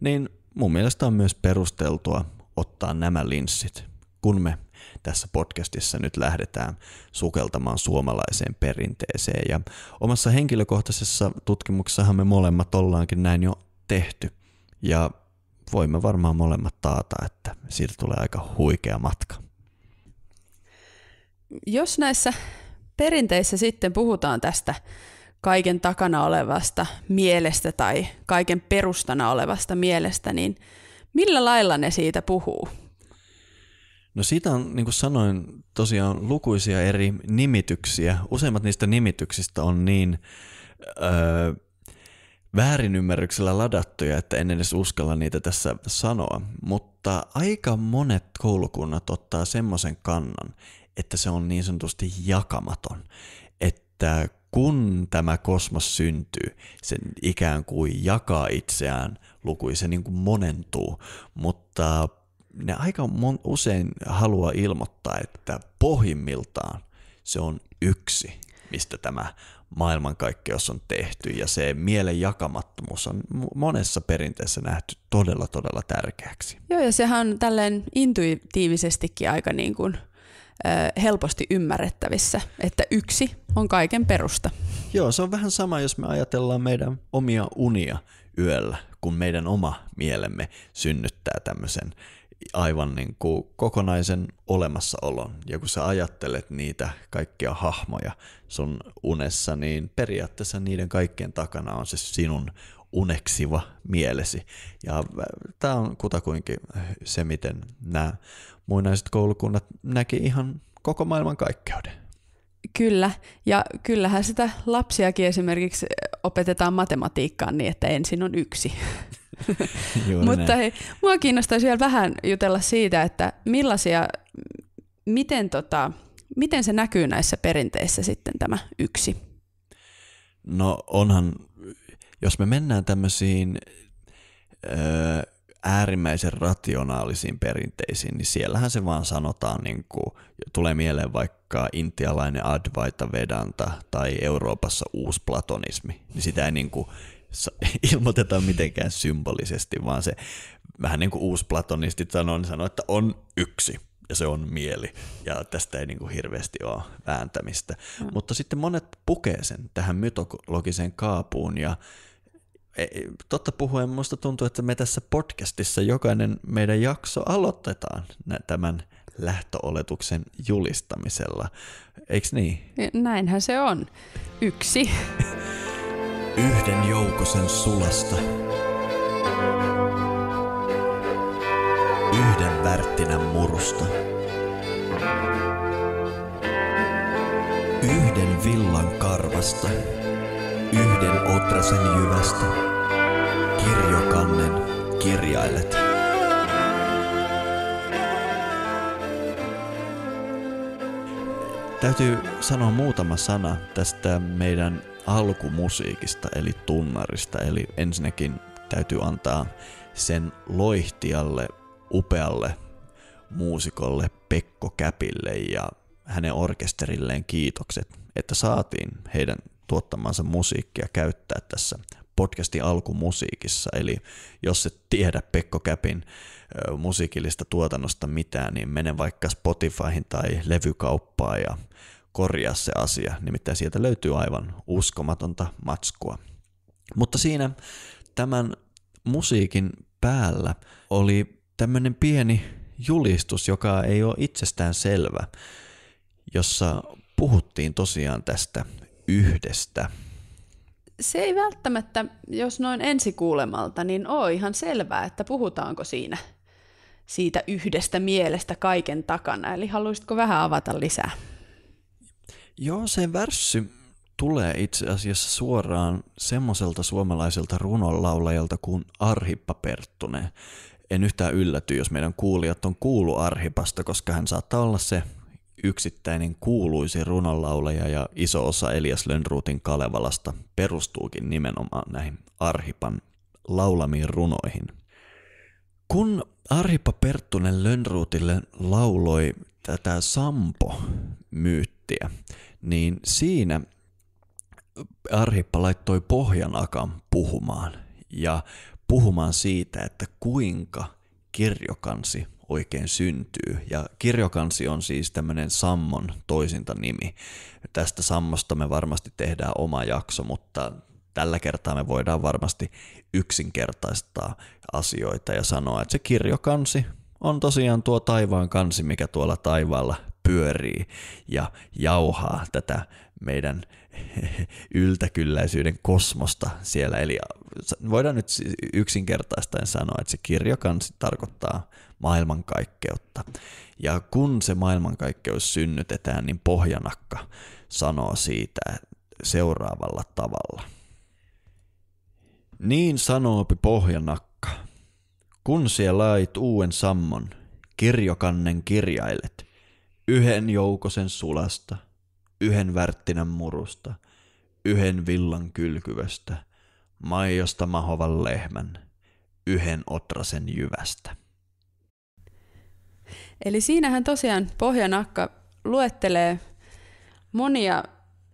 niin mun mielestä on myös perusteltua ottaa nämä linssit, kun me tässä podcastissa nyt lähdetään sukeltamaan suomalaiseen perinteeseen. Ja omassa henkilökohtaisessa tutkimuksessahan me molemmat ollaankin näin jo tehty. Ja voimme varmaan molemmat taata, että siitä tulee aika huikea matka. Jos näissä perinteissä sitten puhutaan tästä kaiken takana olevasta mielestä tai kaiken perustana olevasta mielestä, niin millä lailla ne siitä puhuu? No siitä on, niin kuin sanoin, tosiaan lukuisia eri nimityksiä. Useimmat niistä nimityksistä on niin öö, väärinymmärryksellä ladattuja, että en edes uskalla niitä tässä sanoa. Mutta aika monet koulukunnat ottaa semmoisen kannan, että se on niin sanotusti jakamaton. Että kun tämä kosmos syntyy, se ikään kuin jakaa itseään lukuihin, se niin kuin monentuu, mutta ne aika mon, usein haluaa ilmoittaa, että pohjimmiltaan se on yksi, mistä tämä maailmankaikkeus on tehty ja se mielen jakamattomuus on monessa perinteessä nähty todella todella tärkeäksi. Joo ja sehän on tälleen intuitiivisestikin aika niin kuin – helposti ymmärrettävissä, että yksi on kaiken perusta. Joo, se on vähän sama, jos me ajatellaan meidän omia unia yöllä, kun meidän oma mielemme synnyttää tämmöisen aivan niin kuin kokonaisen olemassaolon. Ja kun sä ajattelet niitä kaikkia hahmoja sun unessa, niin periaatteessa niiden kaikkien takana on se sinun uneksiva mielesi. Ja äh, tämä on kutakuinkin se, miten nämä muinaiset koulukunnat näki ihan koko maailman kaikkeuden. Kyllä, ja kyllähän sitä lapsiakin esimerkiksi opetetaan matematiikkaan niin, että ensin on yksi. Mutta hei, mua kiinnostaisi vielä vähän jutella siitä, että millaisia, miten, tota, miten se näkyy näissä perinteissä sitten tämä yksi? No onhan, jos me mennään tämmöisiin öö, äärimmäisen rationaalisiin perinteisiin, niin siellähän se vaan sanotaan, niin kuin, tulee mieleen vaikka intialainen Advaita Vedanta tai Euroopassa uusplatonismi, niin sitä ei niin kuin ilmoiteta mitenkään symbolisesti, vaan se vähän niin kuin uusplatonistit sanoo, niin sanoo, että on yksi ja se on mieli. Ja tästä ei niin kuin hirveästi ole vääntämistä. Mm. Mutta sitten monet pukee sen tähän mytologiseen kaapuun ja E, e, totta puhuen minusta tuntuu, että me tässä podcastissa jokainen meidän jakso aloitetaan tämän lähtöoletuksen julistamisella. Eikö niin? Näinhän se on. Yksi. Yhden joukosen sulasta. Yhden värttinän murusta. Yhden villan karvasta yhden otrasen jyvästä. Kirjokannen kirjailet. Täytyy sanoa muutama sana tästä meidän alkumusiikista eli tunnarista. Eli ensinnäkin täytyy antaa sen loihtialle, upealle muusikolle Pekko Käpille ja hänen orkesterilleen kiitokset, että saatiin heidän tuottamansa musiikkia käyttää tässä podcastin alkumusiikissa. Eli jos et tiedä Pekko Käpin musiikillista tuotannosta mitään, niin mene vaikka Spotifyhin tai levykauppaan ja korjaa se asia. Nimittäin sieltä löytyy aivan uskomatonta matskua. Mutta siinä tämän musiikin päällä oli tämmöinen pieni julistus, joka ei ole itsestään selvä, jossa puhuttiin tosiaan tästä yhdestä? Se ei välttämättä, jos noin ensikuulemalta, niin ole ihan selvää, että puhutaanko siinä siitä yhdestä mielestä kaiken takana. Eli haluaisitko vähän avata lisää? Joo, se värssy tulee itse asiassa suoraan semmoiselta suomalaiselta runonlaulajalta kuin Arhippa Perttunen. En yhtään ylläty, jos meidän kuulijat on kuulu Arhipasta, koska hän saattaa olla se yksittäinen kuuluisi runonlaulaja ja iso osa Elias Lönnruutin Kalevalasta perustuukin nimenomaan näihin Arhipan laulamiin runoihin. Kun Arhipa Perttunen Lönnruutille lauloi tätä Sampo-myyttiä, niin siinä Arhippa laittoi Pohjanakan puhumaan ja puhumaan siitä, että kuinka kirjokansi oikein syntyy. Ja kirjokansi on siis tämmöinen sammon toisinta nimi. Tästä sammosta me varmasti tehdään oma jakso, mutta tällä kertaa me voidaan varmasti yksinkertaistaa asioita ja sanoa, että se kirjokansi on tosiaan tuo taivaan kansi, mikä tuolla taivaalla pyörii ja jauhaa tätä meidän yltäkylläisyyden kosmosta siellä. Eli voidaan nyt yksinkertaistaen sanoa, että se kirjokansi tarkoittaa maailmankaikkeutta. Ja kun se maailmankaikkeus synnytetään, niin Pohjanakka sanoo siitä seuraavalla tavalla. Niin sanoopi Pohjanakka, kun siellä lait uuden sammon, kirjokannen kirjailet, yhden joukosen sulasta, yhden värttinän murusta, yhden villan kylkyvästä, maiosta mahovan lehmän, yhden otrasen jyvästä. Eli siinähän tosiaan pohjanakka luettelee monia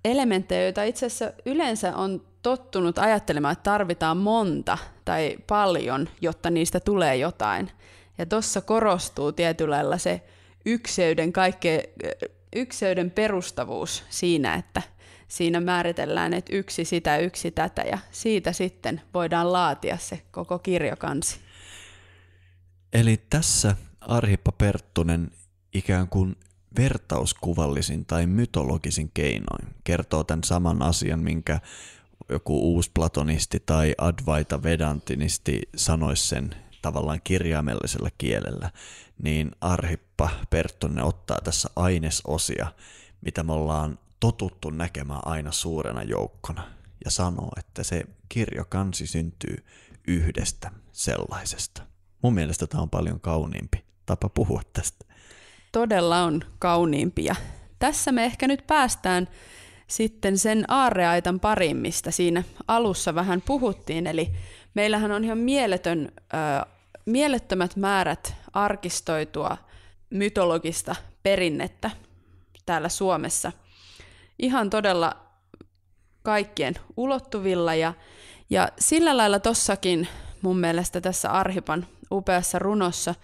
elementtejä, joita itse asiassa yleensä on tottunut ajattelemaan, että tarvitaan monta tai paljon, jotta niistä tulee jotain. Ja tuossa korostuu tietyllä lailla se ykseyden, kaikke, ykseyden perustavuus siinä, että siinä määritellään, että yksi sitä, yksi tätä ja siitä sitten voidaan laatia se koko kirjokansi. Eli tässä Arhippa Perttunen ikään kuin vertauskuvallisin tai mytologisin keinoin kertoo tämän saman asian, minkä joku uusplatonisti tai advaita vedantinisti sanoisi sen tavallaan kirjaimellisella kielellä, niin Arhippa Perttonen ottaa tässä ainesosia, mitä me ollaan totuttu näkemään aina suurena joukkona, ja sanoo, että se kirjokansi syntyy yhdestä sellaisesta. Mun mielestä tämä on paljon kauniimpi tapa puhua tästä. Todella on kauniimpia. Tässä me ehkä nyt päästään sitten sen aarreaitan pariin, mistä siinä alussa vähän puhuttiin. Eli meillähän on ihan mieletön, äh, mielettömät määrät arkistoitua mytologista perinnettä täällä Suomessa. Ihan todella kaikkien ulottuvilla ja, ja sillä lailla tossakin mun mielestä tässä Arhipan upeassa runossa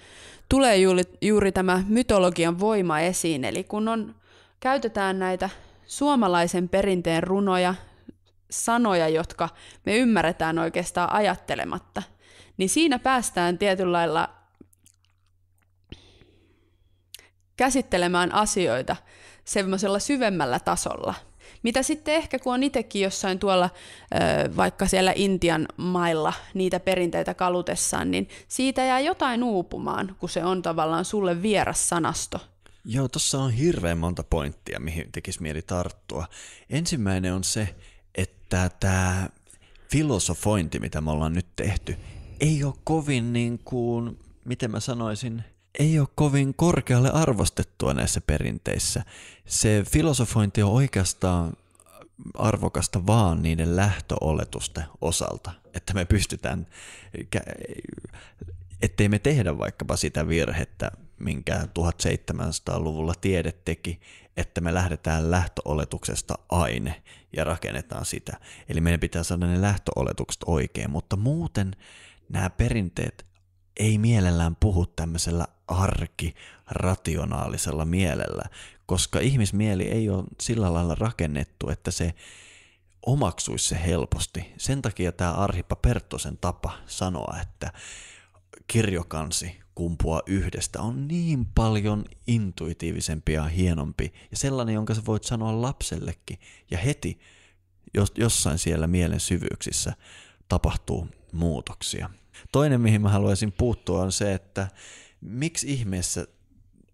tulee juuri, juuri tämä mytologian voima esiin. Eli kun on, käytetään näitä suomalaisen perinteen runoja, sanoja, jotka me ymmärretään oikeastaan ajattelematta, niin siinä päästään tietyllä lailla käsittelemään asioita semmoisella syvemmällä tasolla – mitä sitten ehkä, kun on itsekin jossain tuolla vaikka siellä Intian mailla niitä perinteitä kalutessaan, niin siitä jää jotain uupumaan, kun se on tavallaan sulle vieras sanasto. Joo, tuossa on hirveän monta pointtia, mihin tekisi mieli tarttua. Ensimmäinen on se, että tämä filosofointi, mitä me ollaan nyt tehty, ei ole kovin niin kuin, miten mä sanoisin, ei ole kovin korkealle arvostettua näissä perinteissä. Se filosofointi on oikeastaan arvokasta vaan niiden lähtöoletusten osalta, että me pystytään, ettei me tehdä vaikkapa sitä virhettä, minkä 1700-luvulla tiede teki, että me lähdetään lähtöoletuksesta aine ja rakennetaan sitä. Eli meidän pitää saada ne lähtöoletukset oikein, mutta muuten nämä perinteet ei mielellään puhu tämmöisellä arki rationaalisella mielellä, koska ihmismieli ei ole sillä lailla rakennettu, että se omaksuisi se helposti. Sen takia tämä Arhippa Perttosen tapa sanoa, että kirjokansi kumpua yhdestä on niin paljon intuitiivisempi ja hienompi ja sellainen, jonka sä voit sanoa lapsellekin ja heti jossain siellä mielen syvyyksissä tapahtuu muutoksia. Toinen, mihin mä haluaisin puuttua, on se, että miksi ihmeessä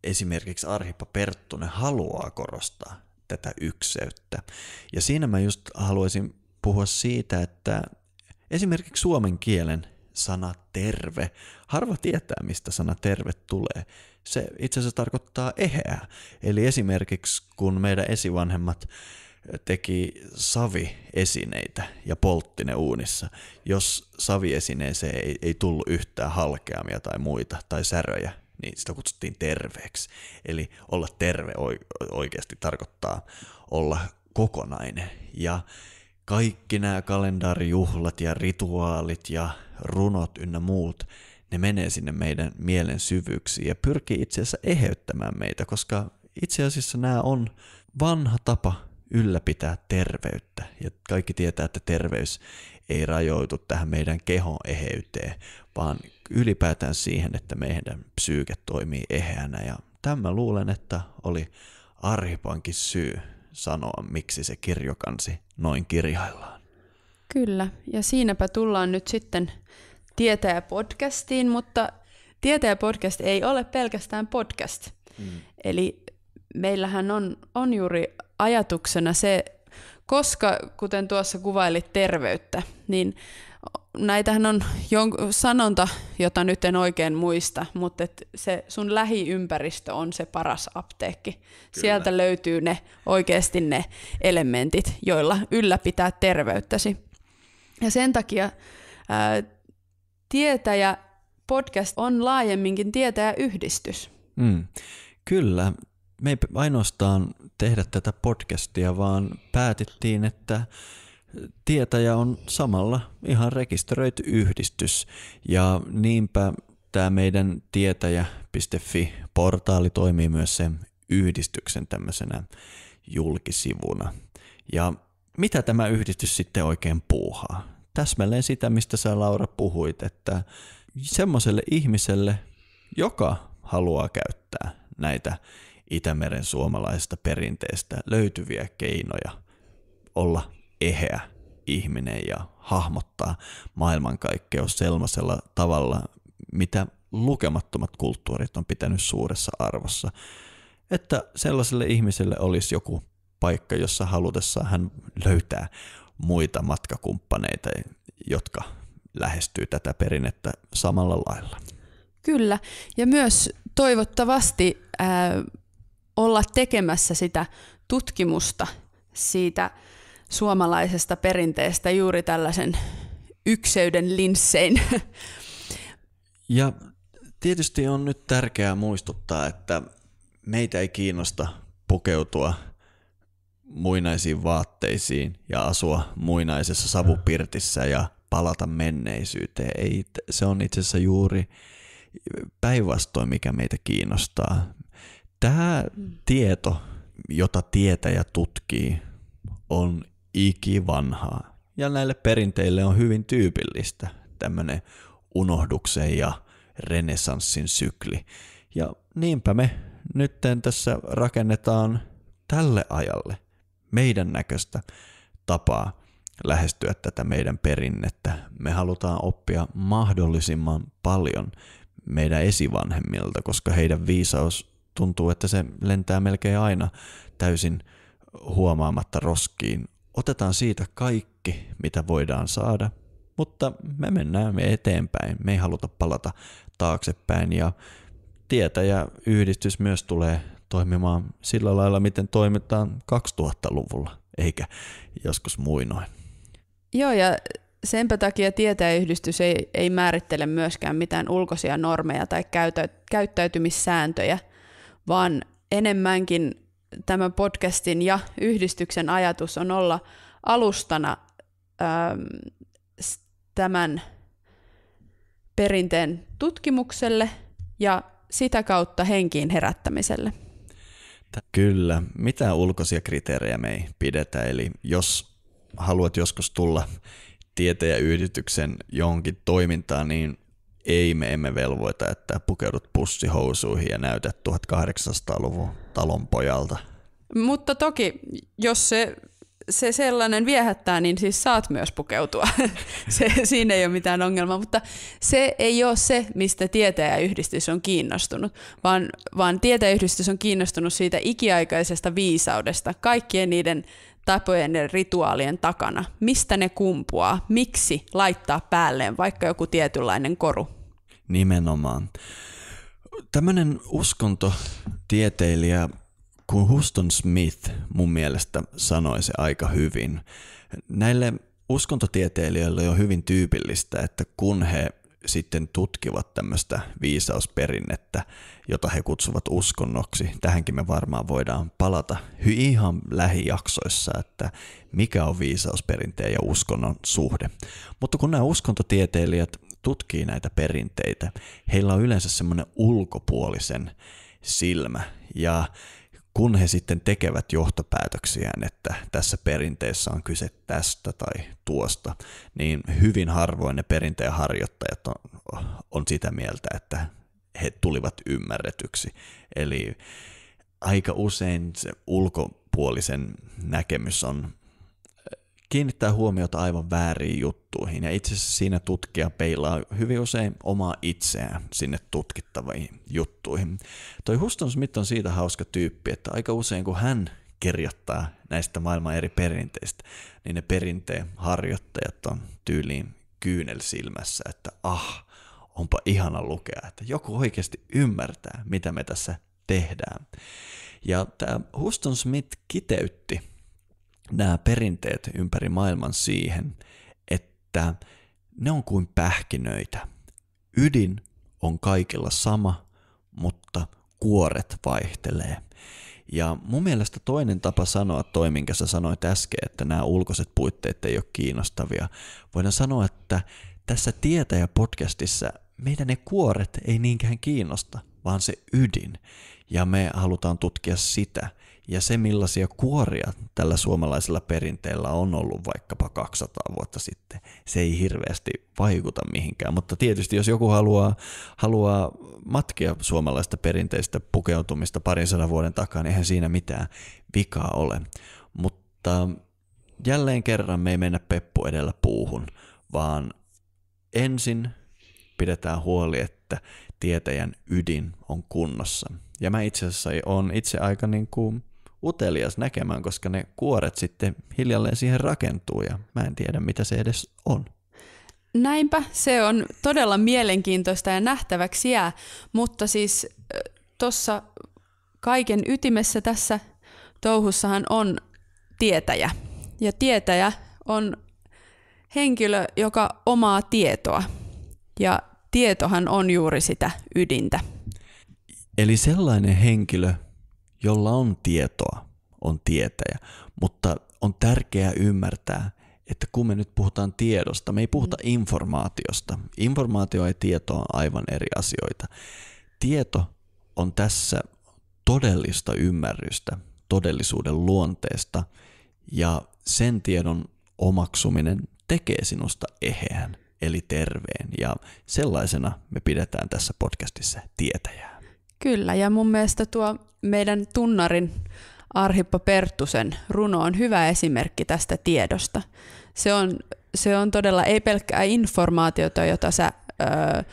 esimerkiksi Arhippa Perttunen haluaa korostaa tätä ykseyttä. Ja siinä mä just haluaisin puhua siitä, että esimerkiksi suomen kielen sana terve, harva tietää mistä sana terve tulee. Se itse asiassa tarkoittaa eheää. Eli esimerkiksi kun meidän esivanhemmat teki saviesineitä ja poltti ne uunissa, jos saviesineeseen ei, ei tullut yhtään halkeamia tai muita tai säröjä, niin sitä kutsuttiin terveeksi. Eli olla terve oikeasti tarkoittaa olla kokonainen. Ja kaikki nämä kalendarijuhlat ja rituaalit ja runot ynnä muut, ne menee sinne meidän mielen syvyyksiin ja pyrkii itse asiassa eheyttämään meitä, koska itse asiassa nämä on vanha tapa ylläpitää terveyttä. Ja kaikki tietää, että terveys ei rajoitu tähän meidän kehon eheyteen, vaan ylipäätään siihen, että meidän psyyke toimii eheänä. Ja tämän luulen, että oli Arhipankin syy sanoa, miksi se kirjokansi noin kirjaillaan. Kyllä, ja siinäpä tullaan nyt sitten tietää podcastiin mutta tietää podcast ei ole pelkästään podcast. Mm. Eli meillähän on, on juuri ajatuksena se, koska kuten tuossa kuvailit terveyttä, niin näitähän on jon- sanonta, jota nyt en oikein muista, mutta et se sun lähiympäristö on se paras apteekki. Kyllä. Sieltä löytyy ne oikeasti ne elementit, joilla ylläpitää terveyttäsi. Ja sen takia ää, tietäjä podcast on laajemminkin tietäjäyhdistys. Mm. Kyllä, me ei ainoastaan tehdä tätä podcastia, vaan päätettiin, että tietäjä on samalla ihan rekisteröity yhdistys. Ja niinpä tämä meidän tietäjä.fi-portaali toimii myös sen yhdistyksen tämmöisenä julkisivuna. Ja mitä tämä yhdistys sitten oikein puuhaa? Täsmälleen sitä, mistä sä Laura puhuit, että semmoiselle ihmiselle, joka haluaa käyttää näitä Itämeren suomalaisesta perinteestä löytyviä keinoja olla eheä ihminen ja hahmottaa maailmankaikkeus sellaisella tavalla, mitä lukemattomat kulttuurit on pitänyt suuressa arvossa. Että sellaiselle ihmiselle olisi joku paikka, jossa halutessaan hän löytää muita matkakumppaneita, jotka lähestyy tätä perinnettä samalla lailla. Kyllä, ja myös toivottavasti olla tekemässä sitä tutkimusta siitä suomalaisesta perinteestä juuri tällaisen ykseyden linssein. Ja tietysti on nyt tärkeää muistuttaa, että meitä ei kiinnosta pukeutua muinaisiin vaatteisiin ja asua muinaisessa savupirtissä ja palata menneisyyteen. Ei, se on itse asiassa juuri päinvastoin, mikä meitä kiinnostaa. Tämä mm. tieto, jota tietäjä tutkii, on ikivanhaa. Ja näille perinteille on hyvin tyypillistä tämmöinen unohduksen ja renessanssin sykli. Ja niinpä me nyt tässä rakennetaan tälle ajalle meidän näköistä tapaa lähestyä tätä meidän perinnettä. Me halutaan oppia mahdollisimman paljon meidän esivanhemmilta, koska heidän viisaus tuntuu, että se lentää melkein aina täysin huomaamatta roskiin. Otetaan siitä kaikki, mitä voidaan saada, mutta me mennään me eteenpäin. Me ei haluta palata taaksepäin ja tietäjä-yhdistys myös tulee toimimaan sillä lailla, miten toimitaan 2000-luvulla, eikä joskus muinoin. Joo, ja senpä takia tietäjäyhdistys ei, ei määrittele myöskään mitään ulkoisia normeja tai käytä, käyttäytymissääntöjä – vaan enemmänkin tämän podcastin ja yhdistyksen ajatus on olla alustana ähm, tämän perinteen tutkimukselle ja sitä kautta henkiin herättämiselle. Kyllä. Mitä ulkoisia kriteerejä me ei pidetä? Eli jos haluat joskus tulla tieteen ja yhdistyksen johonkin toimintaan, niin ei me emme velvoita, että pukeudut pussihousuihin ja näytät 1800-luvun talon pojalta. Mutta toki, jos se, se sellainen viehättää, niin siis saat myös pukeutua. se, siinä ei ole mitään ongelmaa, mutta se ei ole se, mistä tietäjäyhdistys on kiinnostunut, vaan, vaan tietäjäyhdistys on kiinnostunut siitä ikiaikaisesta viisaudesta, kaikkien niiden tapojen ja rituaalien takana. Mistä ne kumpuaa? Miksi laittaa päälleen vaikka joku tietynlainen koru? Nimenomaan. Tämmöinen uskontotieteilijä kun Huston Smith mun mielestä sanoi se aika hyvin. Näille uskontotieteilijöille on hyvin tyypillistä, että kun he sitten tutkivat tämmöistä viisausperinnettä, jota he kutsuvat uskonnoksi. Tähänkin me varmaan voidaan palata ihan lähijaksoissa, että mikä on viisausperinteen ja uskonnon suhde. Mutta kun nämä uskontotieteilijät tutkii näitä perinteitä, heillä on yleensä semmoinen ulkopuolisen silmä ja kun he sitten tekevät johtopäätöksiään, että tässä perinteessä on kyse tästä tai tuosta, niin hyvin harvoin ne perinteen harjoittajat on, on sitä mieltä, että he tulivat ymmärretyksi. Eli aika usein se ulkopuolisen näkemys on kiinnittää huomiota aivan väärin juttuihin ja itse asiassa siinä tutkija peilaa hyvin usein omaa itseään sinne tutkittaviin juttuihin. Toi Huston Smith on siitä hauska tyyppi, että aika usein kun hän kirjoittaa näistä maailman eri perinteistä, niin ne perinteen harjoittajat on tyyliin kyynel silmässä, että ah, onpa ihana lukea, että joku oikeasti ymmärtää, mitä me tässä tehdään. Ja tämä Huston Smith kiteytti nämä perinteet ympäri maailman siihen, että ne on kuin pähkinöitä. Ydin on kaikilla sama, mutta kuoret vaihtelee. Ja mun mielestä toinen tapa sanoa toi, minkä sä sanoit äsken, että nämä ulkoiset puitteet ei ole kiinnostavia, voidaan sanoa, että tässä Tietäjä-podcastissa meidän ne kuoret ei niinkään kiinnosta, vaan se ydin. Ja me halutaan tutkia sitä, ja se millaisia kuoria tällä suomalaisella perinteellä on ollut vaikkapa 200 vuotta sitten, se ei hirveästi vaikuta mihinkään. Mutta tietysti jos joku haluaa, haluaa matkia suomalaista perinteistä pukeutumista parin sadan vuoden takaa, niin eihän siinä mitään vikaa ole. Mutta jälleen kerran me ei mennä peppu edellä puuhun, vaan ensin pidetään huoli, että tietäjän ydin on kunnossa. Ja mä itse asiassa olen itse aika niin kuin utelias näkemään, koska ne kuoret sitten hiljalleen siihen rakentuu ja mä en tiedä mitä se edes on. Näinpä, se on todella mielenkiintoista ja nähtäväksi jää, mutta siis tuossa kaiken ytimessä tässä touhussahan on tietäjä. Ja tietäjä on henkilö, joka omaa tietoa. Ja tietohan on juuri sitä ydintä. Eli sellainen henkilö, jolla on tietoa, on tietäjä, mutta on tärkeää ymmärtää, että kun me nyt puhutaan tiedosta, me ei puhuta mm. informaatiosta. Informaatio ja tieto on aivan eri asioita. Tieto on tässä todellista ymmärrystä todellisuuden luonteesta ja sen tiedon omaksuminen tekee sinusta eheän eli terveen ja sellaisena me pidetään tässä podcastissa tietäjää. Kyllä ja mun mielestä tuo meidän tunnarin Arhippa Perttusen runo on hyvä esimerkki tästä tiedosta. Se on, se on todella ei pelkkää informaatiota, jota sä ö,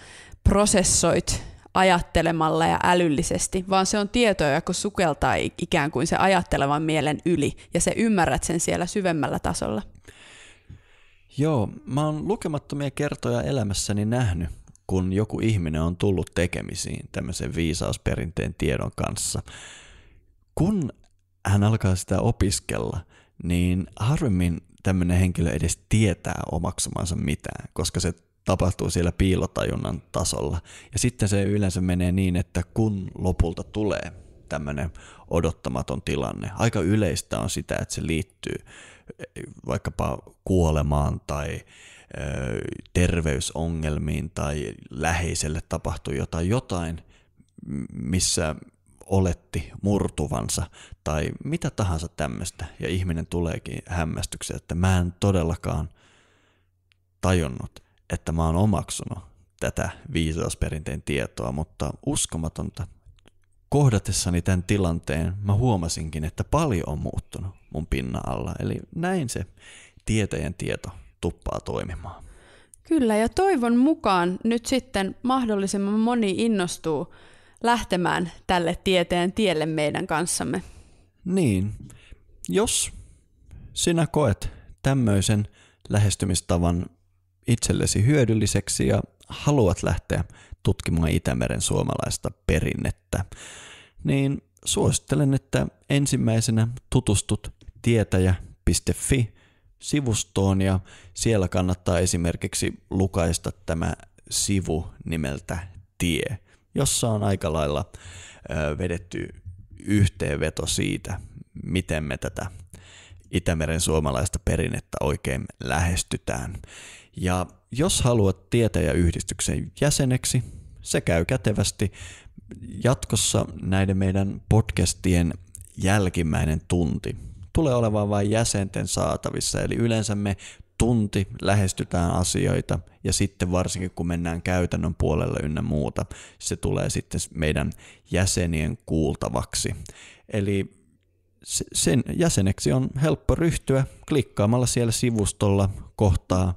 prosessoit ajattelemalla ja älyllisesti, vaan se on tietoa, joka sukeltaa ikään kuin se ajattelevan mielen yli, ja se ymmärrät sen siellä syvemmällä tasolla. Joo, mä oon lukemattomia kertoja elämässäni nähnyt kun joku ihminen on tullut tekemisiin tämmöisen viisausperinteen tiedon kanssa, kun hän alkaa sitä opiskella, niin harvemmin tämmöinen henkilö edes tietää omaksumansa mitään, koska se tapahtuu siellä piilotajunnan tasolla. Ja sitten se yleensä menee niin, että kun lopulta tulee tämmöinen odottamaton tilanne, aika yleistä on sitä, että se liittyy vaikkapa kuolemaan tai terveysongelmiin tai läheiselle tapahtui jotain, jotain, missä oletti murtuvansa tai mitä tahansa tämmöistä. Ja ihminen tuleekin hämmästykseen, että mä en todellakaan tajunnut, että mä oon omaksunut tätä viisausperinteen tietoa, mutta uskomatonta. Kohdatessani tämän tilanteen mä huomasinkin, että paljon on muuttunut mun pinnan alla. Eli näin se tietäjän tieto tuppaa toimimaan. Kyllä, ja toivon mukaan nyt sitten mahdollisimman moni innostuu lähtemään tälle tieteen tielle meidän kanssamme. Niin, jos sinä koet tämmöisen lähestymistavan itsellesi hyödylliseksi ja haluat lähteä tutkimaan Itämeren suomalaista perinnettä, niin suosittelen, että ensimmäisenä tutustut tietäjä.fi sivustoon ja siellä kannattaa esimerkiksi lukaista tämä sivu nimeltä Tie, jossa on aika lailla vedetty yhteenveto siitä, miten me tätä Itämeren suomalaista perinnettä oikein lähestytään. Ja jos haluat tietäjäyhdistyksen jäseneksi, se käy kätevästi. Jatkossa näiden meidän podcastien jälkimmäinen tunti tulee olemaan vain jäsenten saatavissa. Eli yleensä me tunti lähestytään asioita ja sitten varsinkin kun mennään käytännön puolelle ynnä muuta, se tulee sitten meidän jäsenien kuultavaksi. Eli sen jäseneksi on helppo ryhtyä klikkaamalla siellä sivustolla kohtaa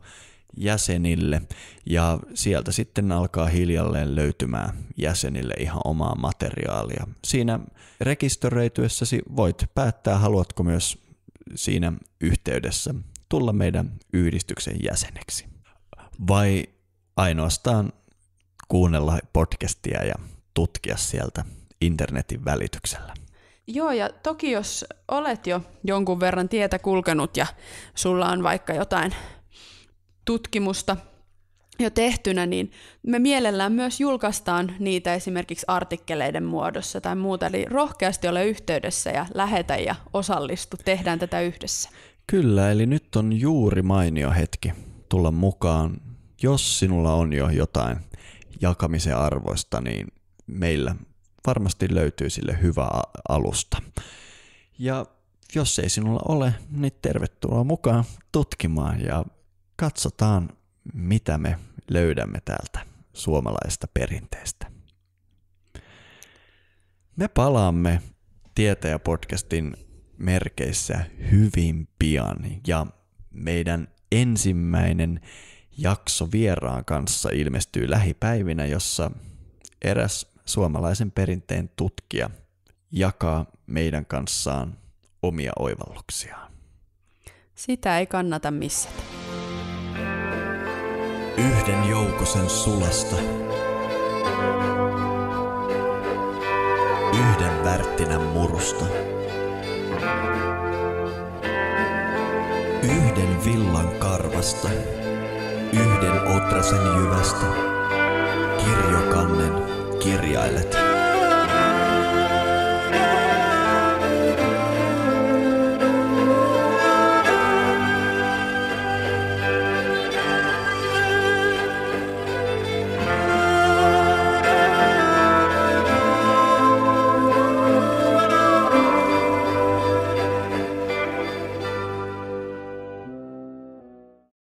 jäsenille ja sieltä sitten alkaa hiljalleen löytymään jäsenille ihan omaa materiaalia. Siinä rekisteröityessäsi voit päättää, haluatko myös siinä yhteydessä tulla meidän yhdistyksen jäseneksi. Vai ainoastaan kuunnella podcastia ja tutkia sieltä internetin välityksellä. Joo, ja toki jos olet jo jonkun verran tietä kulkenut ja sulla on vaikka jotain tutkimusta jo tehtynä, niin me mielellään myös julkaistaan niitä esimerkiksi artikkeleiden muodossa tai muuta. Eli rohkeasti ole yhteydessä ja lähetä ja osallistu. Tehdään tätä yhdessä. Kyllä, eli nyt on juuri mainio hetki tulla mukaan. Jos sinulla on jo jotain jakamisen arvoista, niin meillä varmasti löytyy sille hyvä alusta. Ja jos ei sinulla ole, niin tervetuloa mukaan tutkimaan ja katsotaan, mitä me löydämme täältä suomalaisesta perinteestä. Me palaamme Tietäjä-podcastin merkeissä hyvin pian ja meidän ensimmäinen jakso vieraan kanssa ilmestyy lähipäivinä, jossa eräs suomalaisen perinteen tutkija jakaa meidän kanssaan omia oivalluksiaan. Sitä ei kannata missata yhden joukosen sulasta. Yhden värttinän murusta. Yhden villan karvasta. Yhden otrasen jyvästä. Kirjokannen kirjailet.